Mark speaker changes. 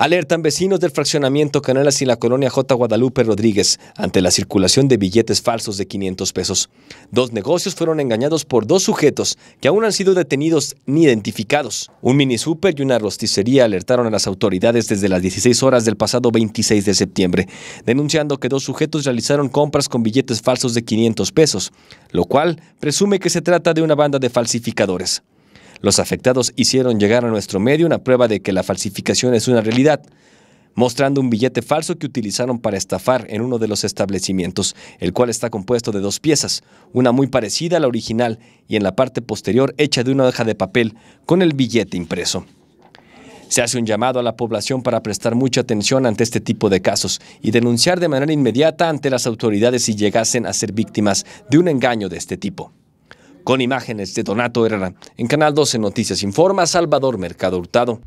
Speaker 1: Alertan vecinos del fraccionamiento Canelas y la colonia J. Guadalupe Rodríguez ante la circulación de billetes falsos de 500 pesos. Dos negocios fueron engañados por dos sujetos que aún han sido detenidos ni identificados. Un mini super y una rosticería alertaron a las autoridades desde las 16 horas del pasado 26 de septiembre, denunciando que dos sujetos realizaron compras con billetes falsos de 500 pesos, lo cual presume que se trata de una banda de falsificadores. Los afectados hicieron llegar a nuestro medio una prueba de que la falsificación es una realidad, mostrando un billete falso que utilizaron para estafar en uno de los establecimientos, el cual está compuesto de dos piezas, una muy parecida a la original y en la parte posterior hecha de una hoja de papel con el billete impreso. Se hace un llamado a la población para prestar mucha atención ante este tipo de casos y denunciar de manera inmediata ante las autoridades si llegasen a ser víctimas de un engaño de este tipo. Con imágenes de Donato Herrera. En Canal 12 Noticias informa Salvador Mercado Hurtado.